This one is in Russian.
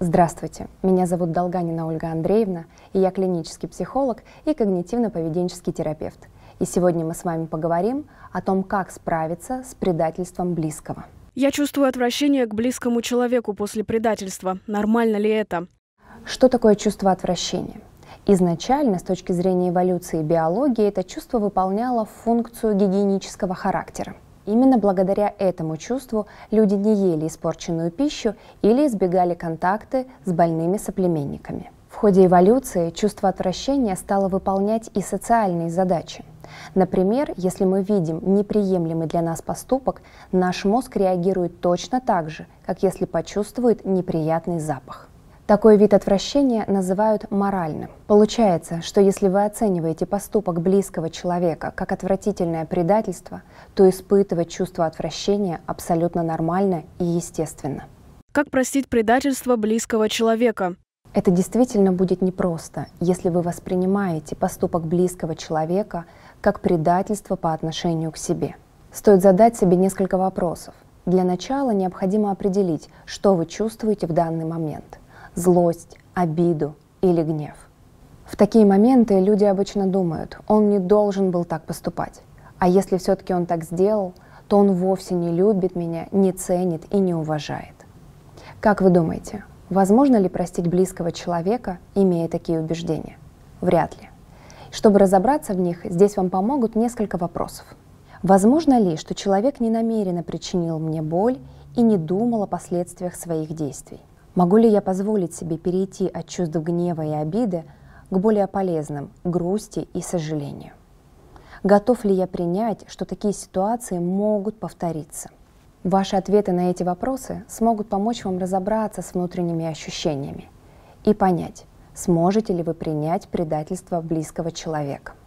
Здравствуйте, меня зовут Долганина Ольга Андреевна, и я клинический психолог и когнитивно-поведенческий терапевт. И сегодня мы с вами поговорим о том, как справиться с предательством близкого. Я чувствую отвращение к близкому человеку после предательства. Нормально ли это? Что такое чувство отвращения? Изначально, с точки зрения эволюции и биологии, это чувство выполняло функцию гигиенического характера – Именно благодаря этому чувству люди не ели испорченную пищу или избегали контакты с больными соплеменниками. В ходе эволюции чувство отвращения стало выполнять и социальные задачи. Например, если мы видим неприемлемый для нас поступок, наш мозг реагирует точно так же, как если почувствует неприятный запах. Такой вид отвращения называют моральным. Получается, что если вы оцениваете поступок близкого человека как отвратительное предательство, то испытывать чувство отвращения абсолютно нормально и естественно. Как простить предательство близкого человека? Это действительно будет непросто, если вы воспринимаете поступок близкого человека как предательство по отношению к себе. Стоит задать себе несколько вопросов. Для начала необходимо определить, что вы чувствуете в данный момент – злость, обиду или гнев. В такие моменты люди обычно думают, он не должен был так поступать. А если все-таки он так сделал, то он вовсе не любит меня, не ценит и не уважает. Как вы думаете, возможно ли простить близкого человека, имея такие убеждения? Вряд ли. Чтобы разобраться в них, здесь вам помогут несколько вопросов. Возможно ли, что человек ненамеренно причинил мне боль и не думал о последствиях своих действий? Могу ли я позволить себе перейти от чувств гнева и обиды к более полезным – грусти и сожалению? Готов ли я принять, что такие ситуации могут повториться? Ваши ответы на эти вопросы смогут помочь вам разобраться с внутренними ощущениями и понять, сможете ли вы принять предательство близкого человека.